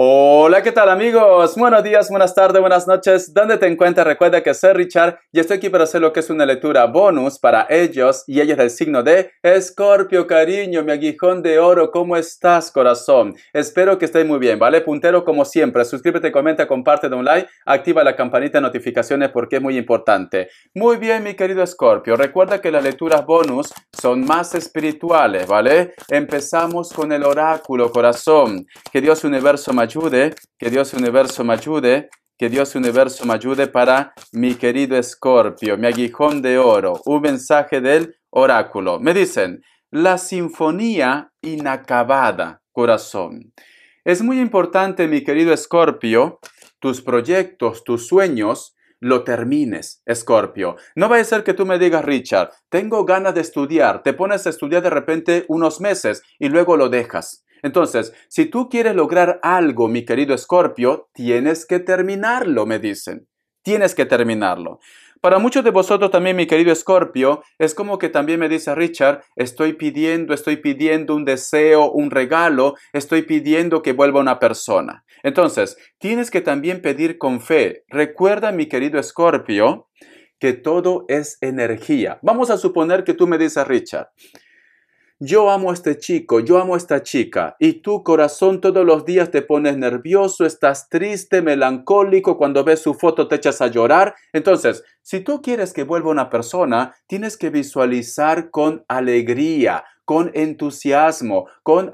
Hola, ¿qué tal amigos? Buenos días, buenas tardes, buenas noches. ¿Dónde te encuentras? Recuerda que soy Richard y estoy aquí para hacer lo que es una lectura bonus para ellos y ellas del signo de Escorpio, cariño, mi aguijón de oro. ¿Cómo estás, corazón? Espero que estés muy bien, ¿vale? Puntero como siempre. Suscríbete, comenta, comparte, da un like, activa la campanita de notificaciones porque es muy importante. Muy bien, mi querido Escorpio. Recuerda que las lecturas bonus son más espirituales, ¿vale? Empezamos con el oráculo, corazón. Que Dios universo me ayude, que Dios universo me ayude, que Dios universo me ayude para mi querido escorpio, mi aguijón de oro, un mensaje del oráculo. Me dicen, la sinfonía inacabada, corazón. Es muy importante, mi querido escorpio, tus proyectos, tus sueños, lo termines, Escorpio. No va a ser que tú me digas, Richard, tengo ganas de estudiar, te pones a estudiar de repente unos meses y luego lo dejas. Entonces, si tú quieres lograr algo, mi querido Escorpio, tienes que terminarlo, me dicen. Tienes que terminarlo. Para muchos de vosotros también, mi querido Escorpio, es como que también me dice Richard, estoy pidiendo, estoy pidiendo un deseo, un regalo, estoy pidiendo que vuelva una persona. Entonces, tienes que también pedir con fe. Recuerda, mi querido Escorpio, que todo es energía. Vamos a suponer que tú me dices, Richard, yo amo a este chico, yo amo a esta chica, y tu corazón todos los días te pones nervioso, estás triste, melancólico, cuando ves su foto te echas a llorar. Entonces, si tú quieres que vuelva una persona, tienes que visualizar con alegría, con entusiasmo, con,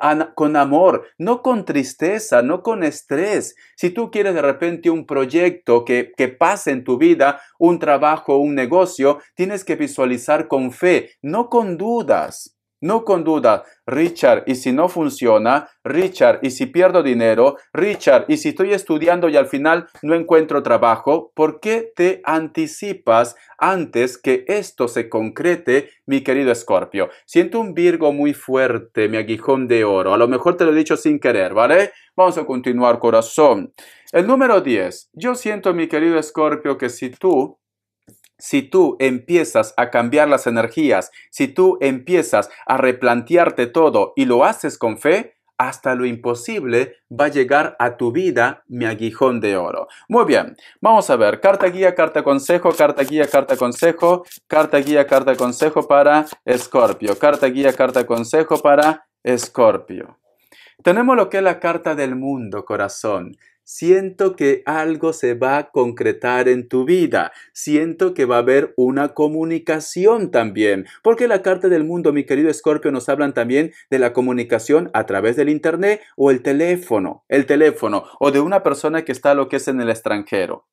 amor, no con tristeza, no con estrés. Si tú quieres de repente un proyecto que, que pase en tu vida, un trabajo, un negocio, tienes que visualizar con fe, no con dudas. No con duda, Richard, y si no funciona, Richard, y si pierdo dinero, Richard, y si estoy estudiando y al final no encuentro trabajo, ¿por qué te anticipas antes que esto se concrete, mi querido Escorpio? Siento un Virgo muy fuerte, mi aguijón de oro. A lo mejor te lo he dicho sin querer, ¿vale? Vamos a continuar, corazón. El número 10. Yo siento, mi querido Escorpio, que si tú si tú empiezas a cambiar las energías, si tú empiezas a replantearte todo y lo haces con fe, hasta lo imposible va a llegar a tu vida mi aguijón de oro. Muy bien, vamos a ver, carta guía, carta consejo, carta guía, carta consejo, carta guía, carta consejo para Escorpio, carta guía, carta consejo para Escorpio. Tenemos lo que es la carta del mundo, corazón siento que algo se va a concretar en tu vida, siento que va a haber una comunicación también, porque la carta del mundo, mi querido Escorpio, nos hablan también de la comunicación a través del internet o el teléfono, el teléfono, o de una persona que está lo que es en el extranjero.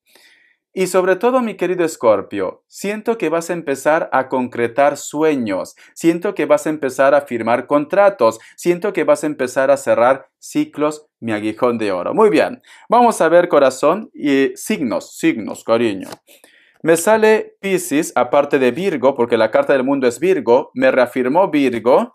Y sobre todo, mi querido Escorpio, siento que vas a empezar a concretar sueños, siento que vas a empezar a firmar contratos, siento que vas a empezar a cerrar ciclos, mi aguijón de oro. Muy bien, vamos a ver corazón y signos, signos, cariño. Me sale Pisces, aparte de Virgo, porque la carta del mundo es Virgo, me reafirmó Virgo,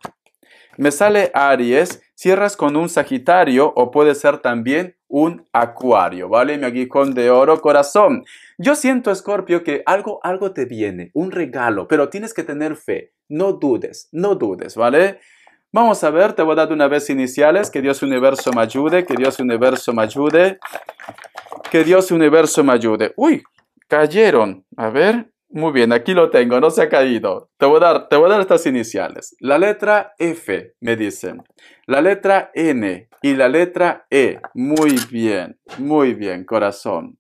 me sale Aries Cierras con un Sagitario o puede ser también un Acuario, ¿vale? Mi aguijón de oro, corazón. Yo siento, Escorpio, que algo, algo te viene, un regalo, pero tienes que tener fe. No dudes, no dudes, ¿vale? Vamos a ver, te voy a dar una vez iniciales. Que Dios universo me ayude, que Dios universo me ayude, que Dios universo me ayude. Uy, cayeron. A ver, muy bien, aquí lo tengo, no se ha caído. Te voy a dar, te voy a dar estas iniciales. La letra F, me dicen. La letra N y la letra E. Muy bien, muy bien, corazón.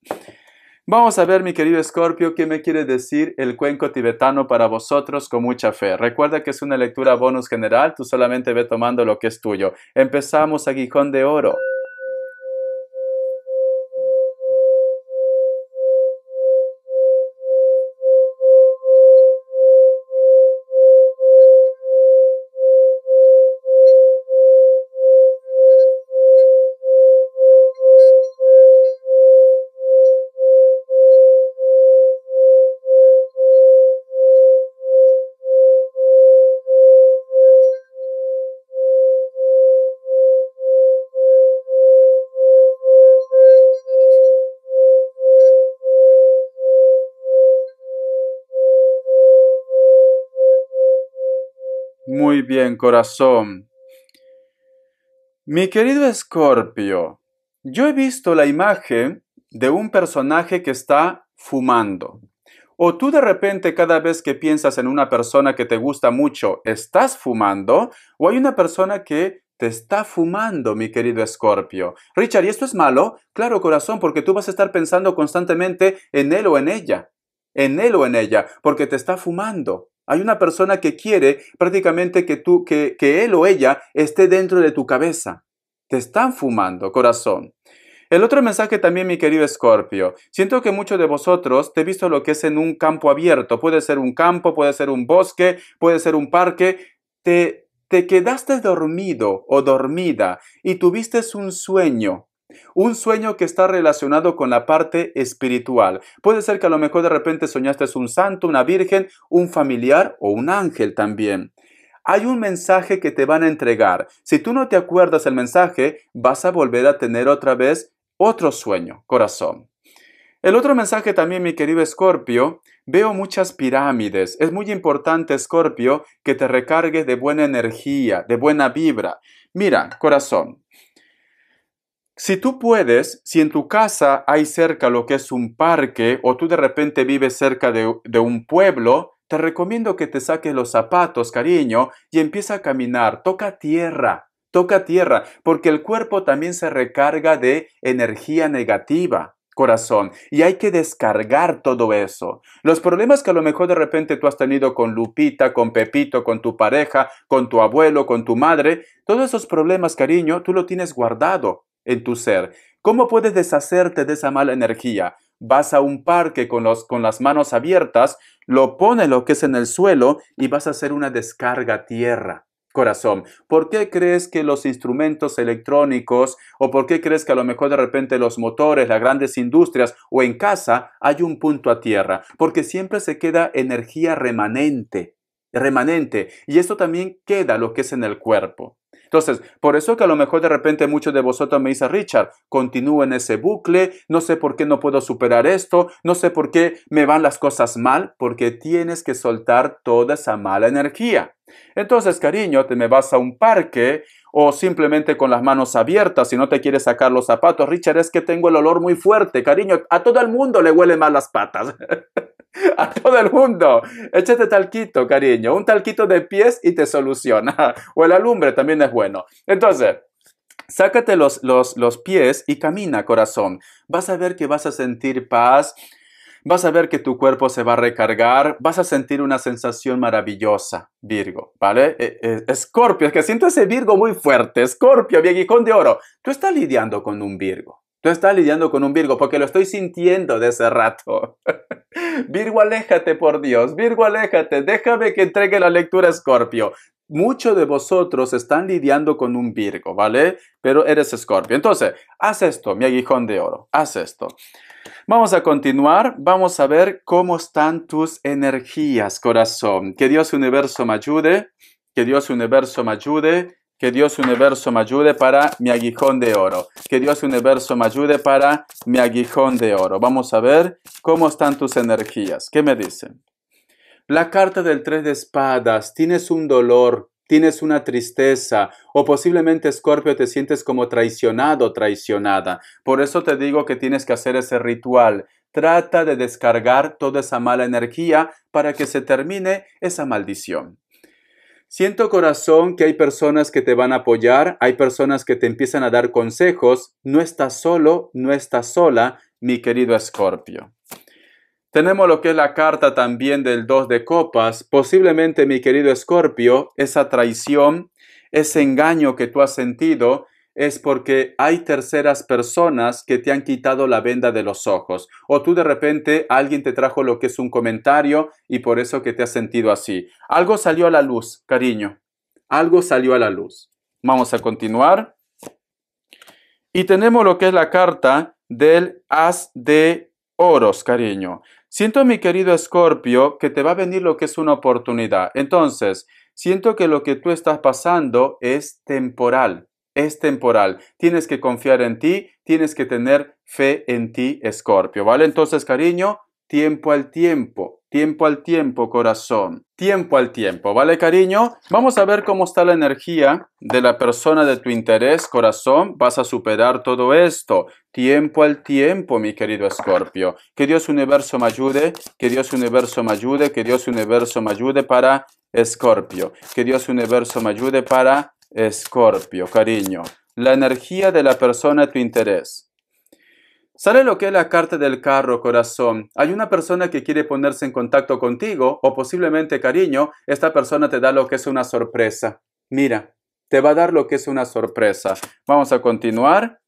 Vamos a ver, mi querido Escorpio, qué me quiere decir el cuenco tibetano para vosotros con mucha fe. Recuerda que es una lectura bonus general, tú solamente ve tomando lo que es tuyo. Empezamos, aguijón de oro. bien, corazón. Mi querido Escorpio, yo he visto la imagen de un personaje que está fumando. O tú de repente cada vez que piensas en una persona que te gusta mucho, estás fumando, o hay una persona que te está fumando, mi querido Escorpio. Richard, ¿y esto es malo? Claro, corazón, porque tú vas a estar pensando constantemente en él o en ella, en él o en ella, porque te está fumando. Hay una persona que quiere prácticamente que tú, que, que él o ella esté dentro de tu cabeza. Te están fumando, corazón. El otro mensaje también, mi querido Escorpio. Siento que muchos de vosotros te he visto lo que es en un campo abierto. Puede ser un campo, puede ser un bosque, puede ser un parque. Te, te quedaste dormido o dormida y tuviste un sueño un sueño que está relacionado con la parte espiritual. Puede ser que a lo mejor de repente soñaste un santo, una virgen, un familiar o un ángel también. Hay un mensaje que te van a entregar. Si tú no te acuerdas el mensaje, vas a volver a tener otra vez otro sueño, corazón. El otro mensaje también, mi querido Escorpio, veo muchas pirámides. Es muy importante, Escorpio, que te recargues de buena energía, de buena vibra. Mira, corazón, si tú puedes, si en tu casa hay cerca lo que es un parque o tú de repente vives cerca de, un pueblo, te recomiendo que te saques los zapatos, cariño, y empieza a caminar, toca tierra, toca tierra, porque el cuerpo también se recarga de energía negativa corazón y hay que descargar todo eso. Los problemas que a lo mejor de repente tú has tenido con Lupita, con Pepito, con tu pareja, con tu abuelo, con tu madre, todos esos problemas, cariño, tú lo tienes guardado en tu ser. ¿Cómo puedes deshacerte de esa mala energía? Vas a un parque con, los, con las manos abiertas, lo pones lo que es en el suelo y vas a hacer una descarga tierra corazón. ¿Por qué crees que los instrumentos electrónicos o por qué crees que a lo mejor de repente los motores, las grandes industrias o en casa hay un punto a tierra? Porque siempre se queda energía remanente remanente. Y esto también queda lo que es en el cuerpo. Entonces, por eso que a lo mejor de repente muchos de vosotros me dicen, Richard, continúo en ese bucle, no sé por qué no puedo superar esto, no sé por qué me van las cosas mal, porque tienes que soltar toda esa mala energía. Entonces, cariño, te me vas a un parque o simplemente con las manos abiertas si no te quieres sacar los zapatos. Richard, es que tengo el olor muy fuerte, cariño, a todo el mundo le huelen mal las patas. a todo el mundo. Échate talquito, cariño. Un talquito de pies y te soluciona. O el alumbre también es bueno. Entonces, sácate los, los, los pies y camina, corazón. Vas a ver que vas a sentir paz. Vas a ver que tu cuerpo se va a recargar, vas a sentir una sensación maravillosa, Virgo, ¿vale? E, e, Escorpio, es que siento ese Virgo muy fuerte, Escorpio, viejicón de oro. Tú estás lidiando con un Virgo, tú estás lidiando con un Virgo porque lo estoy sintiendo de ese rato. Virgo, aléjate por Dios. Virgo, aléjate. Déjame que entregue la lectura Escorpio. Muchos de vosotros están lidiando con un Virgo, ¿vale? Pero eres Escorpio. Entonces, haz esto, mi aguijón de oro. Haz esto. Vamos a continuar, vamos a ver cómo están tus energías, corazón. Que Dios universo me ayude, que Dios universo me ayude, que Dios universo me ayude para mi aguijón de oro. Que Dios universo me ayude para mi aguijón de oro. Vamos a ver cómo están tus energías. ¿Qué me dicen? La carta del tres de espadas. Tienes un dolor, tienes una tristeza o posiblemente Escorpio te sientes como traicionado, traicionada. Por eso te digo que tienes que hacer ese ritual. Trata de descargar toda esa mala energía para que se termine esa maldición. Siento corazón que hay personas que te van a apoyar, hay personas que te empiezan a dar consejos. No estás solo, no estás sola, mi querido Escorpio. Tenemos lo que es la carta también del 2 de copas. Posiblemente, mi querido Escorpio, esa traición, ese engaño que tú has sentido, es porque hay terceras personas que te han quitado la venda de los ojos. O tú de repente alguien te trajo lo que es un comentario y por eso que te has sentido así. Algo salió a la luz, cariño. Algo salió a la luz. Vamos a continuar. Y tenemos lo que es la carta del as de oros, cariño. Siento, mi querido Escorpio, que te va a venir lo que es una oportunidad. Entonces, siento que lo que tú estás pasando es temporal es temporal. Tienes que confiar en ti, tienes que tener fe en ti, Escorpio, ¿vale? Entonces, cariño, tiempo al tiempo, tiempo al tiempo, corazón, tiempo al tiempo, ¿vale, cariño? Vamos a ver cómo está la energía de la persona de tu interés, corazón, vas a superar todo esto, tiempo al tiempo, mi querido Escorpio. Que Dios universo me ayude, que Dios universo me ayude, que Dios universo me ayude para Escorpio, que Dios universo me ayude para Escorpio, cariño. La energía de la persona, tu interés. ¿Sale lo que es la carta del carro, corazón? Hay una persona que quiere ponerse en contacto contigo o posiblemente, cariño, esta persona te da lo que es una sorpresa. Mira, te va a dar lo que es una sorpresa. Vamos a continuar.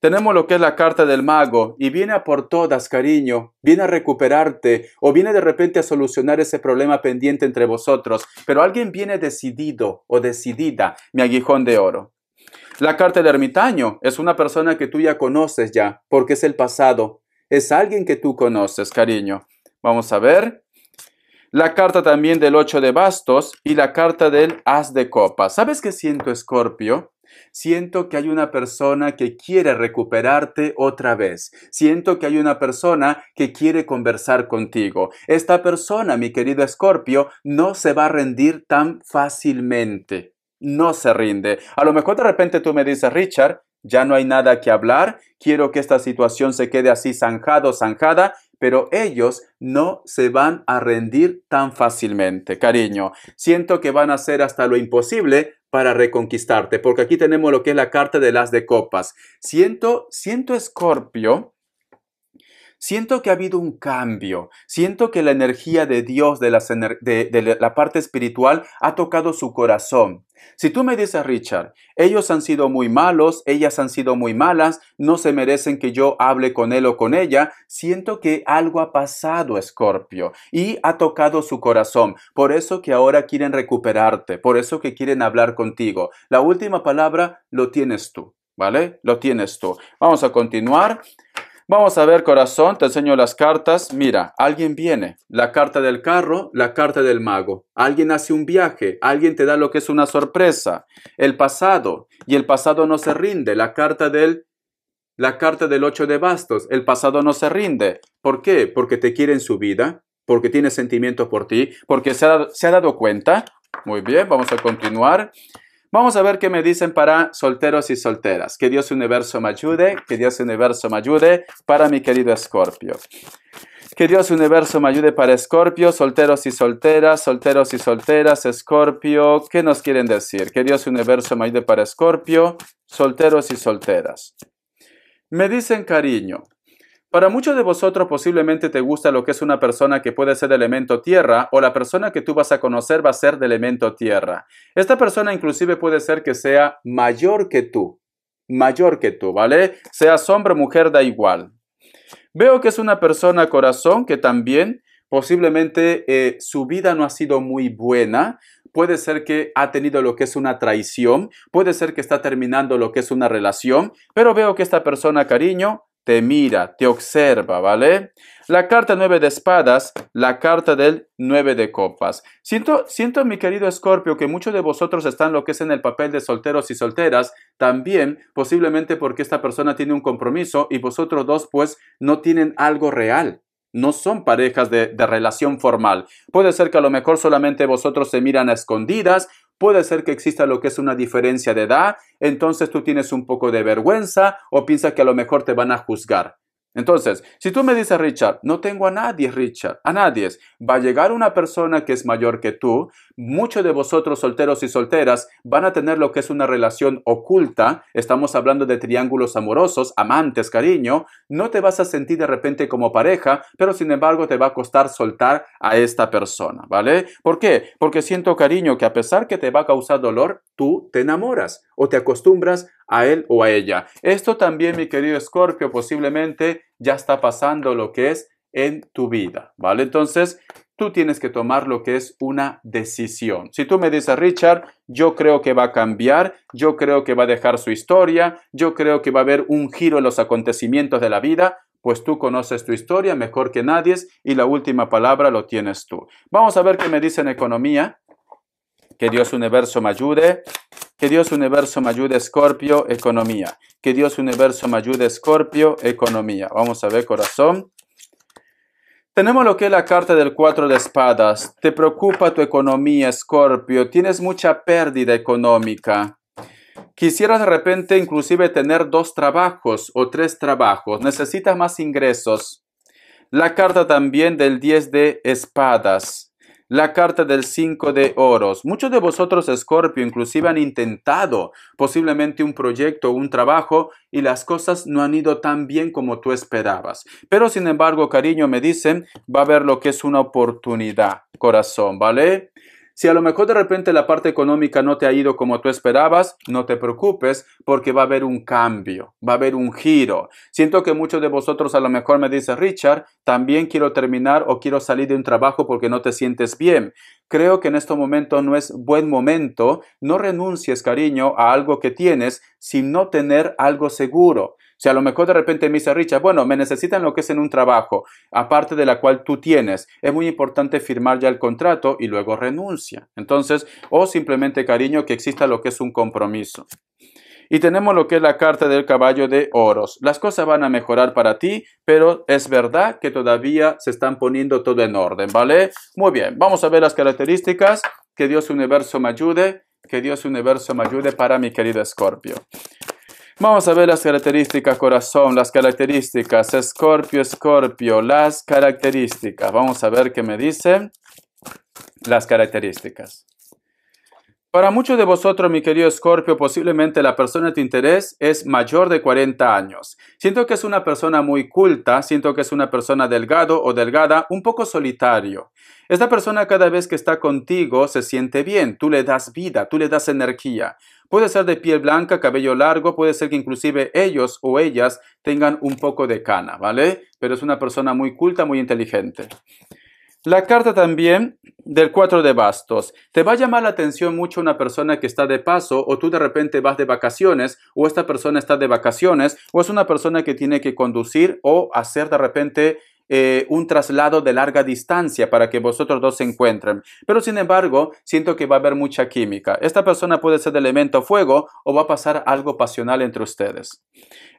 Tenemos lo que es la carta del mago y viene a por todas, cariño, viene a recuperarte o viene de repente a solucionar ese problema pendiente entre vosotros, pero alguien viene decidido o decidida, mi aguijón de oro. La carta del ermitaño es una persona que tú ya conoces ya, porque es el pasado, es alguien que tú conoces, cariño. Vamos a ver. La carta también del ocho de bastos y la carta del as de copas. ¿Sabes qué siento, Escorpio? Siento que hay una persona que quiere recuperarte otra vez. Siento que hay una persona que quiere conversar contigo. Esta persona, mi querido Escorpio, no se va a rendir tan fácilmente. No se rinde. A lo mejor de repente tú me dices, Richard, ya no hay nada que hablar, quiero que esta situación se quede así zanjado, zanjada, pero ellos no se van a rendir tan fácilmente, cariño. Siento que van a hacer hasta lo imposible para reconquistarte, porque aquí tenemos lo que es la carta de las de copas. Siento, siento escorpio, siento que ha habido un cambio, siento que la energía de Dios, de la parte espiritual, ha tocado su corazón. Si tú me dices, Richard, ellos han sido muy malos, ellas han sido muy malas, no se merecen que yo hable con él o con ella, siento que algo ha pasado, Escorpio, y ha tocado su corazón. Por eso que ahora quieren recuperarte, por eso que quieren hablar contigo. La última palabra lo tienes tú, ¿vale? Lo tienes tú. Vamos a continuar. Vamos a ver, corazón, te enseño las cartas. Mira, alguien viene. La carta del carro, la carta del mago. Alguien hace un viaje, alguien te da lo que es una sorpresa. El pasado, y el pasado no se rinde. La carta del la carta del 8 de bastos, el pasado no se rinde. ¿Por qué? Porque te quiere en su vida, porque tiene sentimientos por ti, porque se ha, se ha dado cuenta. Muy bien, vamos a continuar. Vamos a ver qué me dicen para solteros y solteras. Que Dios universo me ayude, que Dios universo me ayude para mi querido Escorpio. Que Dios universo me ayude para Escorpio, solteros y solteras, solteros y solteras, Escorpio, ¿qué nos quieren decir? Que Dios universo me ayude para Escorpio, solteros y solteras. Me dicen cariño, para muchos de vosotros posiblemente te gusta lo que es una persona que puede ser de elemento tierra o la persona que tú vas a conocer va a ser de elemento tierra. Esta persona inclusive puede ser que sea mayor que tú, mayor que tú, ¿vale? Seas hombre o mujer, da igual. Veo que es una persona corazón que también posiblemente eh, su vida no ha sido muy buena, puede ser que ha tenido lo que es una traición, puede ser que está terminando lo que es una relación, pero veo que esta persona, cariño, te mira, te observa, ¿vale? La carta nueve de espadas, la carta del nueve de copas. Siento, siento, mi querido Escorpio, que muchos de vosotros están lo que es en el papel de solteros y solteras, también posiblemente porque esta persona tiene un compromiso y vosotros dos pues no tienen algo real. No son parejas de, de relación formal. Puede ser que a lo mejor solamente vosotros se miran a escondidas puede ser que exista lo que es una diferencia de edad, entonces tú tienes un poco de vergüenza o piensas que a lo mejor te van a juzgar. Entonces, si tú me dices, Richard, no tengo a nadie, Richard, a nadie, va a llegar una persona que es mayor que tú, muchos de vosotros solteros y solteras van a tener lo que es una relación oculta, estamos hablando de triángulos amorosos, amantes, cariño, no te vas a sentir de repente como pareja, pero sin embargo te va a costar soltar a esta persona, ¿vale? ¿Por qué? Porque siento cariño que a pesar que te va a causar dolor, tú te enamoras o te acostumbras a él o a ella. Esto también, mi querido Escorpio posiblemente ya está pasando lo que es en tu vida, ¿vale? Entonces, tú tienes que tomar lo que es una decisión. Si tú me dices, Richard, yo creo que va a cambiar, yo creo que va a dejar su historia, yo creo que va a haber un giro en los acontecimientos de la vida, pues tú conoces tu historia mejor que nadie y la última palabra lo tienes tú. Vamos a ver qué me dice en economía. Que Dios universo me ayude. Que Dios Universo me ayude, Escorpio, economía. Que Dios Universo me ayude, Escorpio, economía. Vamos a ver, corazón. Tenemos lo que es la carta del 4 de espadas. Te preocupa tu economía, Escorpio. Tienes mucha pérdida económica. Quisieras de repente inclusive tener dos trabajos o tres trabajos. Necesitas más ingresos. La carta también del 10 de espadas la carta del 5 de oros. Muchos de vosotros, Escorpio, inclusive han intentado posiblemente un proyecto un trabajo y las cosas no han ido tan bien como tú esperabas. Pero sin embargo, cariño, me dicen, va a haber lo que es una oportunidad, corazón, ¿vale? Si a lo mejor de repente la parte económica no te ha ido como tú esperabas, no te preocupes porque va a haber un cambio, va a haber un giro. Siento que muchos de vosotros a lo mejor me dicen, Richard, también quiero terminar o quiero salir de un trabajo porque no te sientes bien. Creo que en este momento no es buen momento. No renuncies, cariño, a algo que tienes sin no tener algo seguro. Si a lo mejor de repente me dice Richard, bueno, me necesitan lo que es en un trabajo, aparte de la cual tú tienes, es muy importante firmar ya el contrato y luego renuncia. Entonces, o simplemente cariño, que exista lo que es un compromiso. Y tenemos lo que es la carta del caballo de oros. Las cosas van a mejorar para ti, pero es verdad que todavía se están poniendo todo en orden, ¿vale? Muy bien, vamos a ver las características. Que Dios universo me ayude. Que Dios universo me ayude para mi querido Escorpio. Vamos a ver las características, corazón, las características. Escorpio, escorpio, las características. Vamos a ver qué me dice las características. Para muchos de vosotros, mi querido Escorpio, posiblemente la persona de tu interés es mayor de 40 años. Siento que es una persona muy culta, siento que es una persona delgado o delgada, un poco solitario. Esta persona cada vez que está contigo se siente bien, tú le das vida, tú le das energía. Puede ser de piel blanca, cabello largo, puede ser que inclusive ellos o ellas tengan un poco de cana, ¿vale? Pero es una persona muy culta, muy inteligente. La carta también del 4 de bastos. Te va a llamar la atención mucho una persona que está de paso o tú de repente vas de vacaciones o esta persona está de vacaciones o es una persona que tiene que conducir o hacer de repente eh, un traslado de larga distancia para que vosotros dos se encuentren. Pero sin embargo, siento que va a haber mucha química. Esta persona puede ser de elemento fuego o va a pasar algo pasional entre ustedes.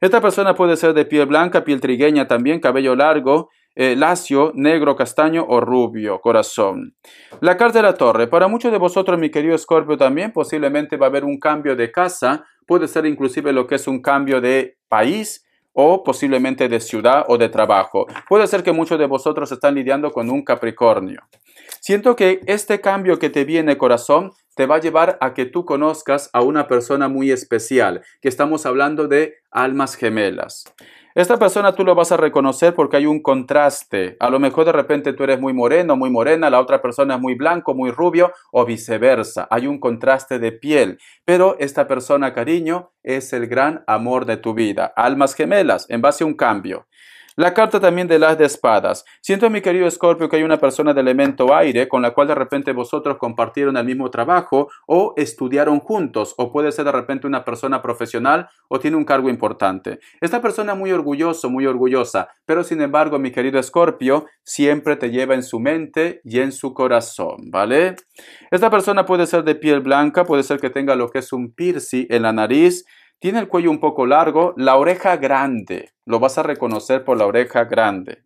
Esta persona puede ser de piel blanca, piel trigueña también, cabello largo, eh, lacio, negro, castaño o rubio, corazón. La carta de la torre. Para muchos de vosotros, mi querido Escorpio también posiblemente va a haber un cambio de casa, puede ser inclusive lo que es un cambio de país, o posiblemente de ciudad o de trabajo. Puede ser que muchos de vosotros están lidiando con un Capricornio. Siento que este cambio que te viene corazón te va a llevar a que tú conozcas a una persona muy especial, que estamos hablando de almas gemelas. Esta persona tú lo vas a reconocer porque hay un contraste. A lo mejor de repente tú eres muy moreno, muy morena, la otra persona es muy blanco, muy rubio o viceversa. Hay un contraste de piel. Pero esta persona, cariño, es el gran amor de tu vida. Almas gemelas, en base a un cambio. La carta también de las de espadas. Siento, mi querido Escorpio que hay una persona de elemento aire con la cual de repente vosotros compartieron el mismo trabajo o estudiaron juntos, o puede ser de repente una persona profesional o tiene un cargo importante. Esta persona muy orgulloso, muy orgullosa, pero sin embargo, mi querido Escorpio siempre te lleva en su mente y en su corazón, ¿vale? Esta persona puede ser de piel blanca, puede ser que tenga lo que es un piercing en la nariz, tiene el cuello un poco largo, la oreja grande. Lo vas a reconocer por la oreja grande.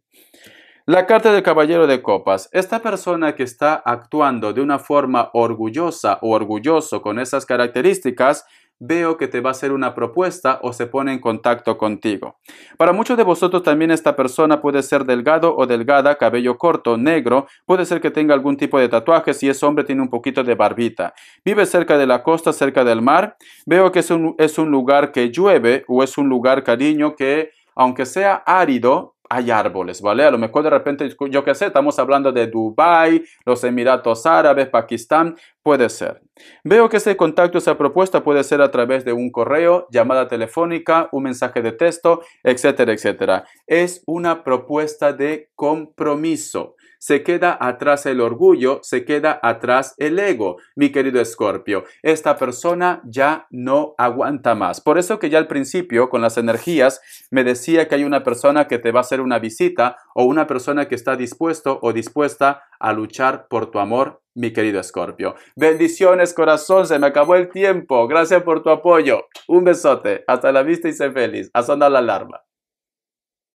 La carta del caballero de copas. Esta persona que está actuando de una forma orgullosa o orgulloso con esas características veo que te va a hacer una propuesta o se pone en contacto contigo. Para muchos de vosotros también esta persona puede ser delgado o delgada, cabello corto, negro, puede ser que tenga algún tipo de tatuaje, si es hombre tiene un poquito de barbita. Vive cerca de la costa, cerca del mar, veo que es un, es un lugar que llueve o es un lugar cariño que aunque sea árido, hay árboles, ¿vale? A lo mejor de repente, yo qué sé, estamos hablando de Dubái, los Emiratos Árabes, Pakistán, puede ser. Veo que ese contacto, esa propuesta puede ser a través de un correo, llamada telefónica, un mensaje de texto, etcétera, etcétera. Es una propuesta de compromiso se queda atrás el orgullo, se queda atrás el ego, mi querido Escorpio. Esta persona ya no aguanta más. Por eso que ya al principio con las energías me decía que hay una persona que te va a hacer una visita o una persona que está dispuesto o dispuesta a luchar por tu amor, mi querido Escorpio. Bendiciones, corazón, se me acabó el tiempo. Gracias por tu apoyo. Un besote. Hasta la vista y sé feliz. Hasta la alarma.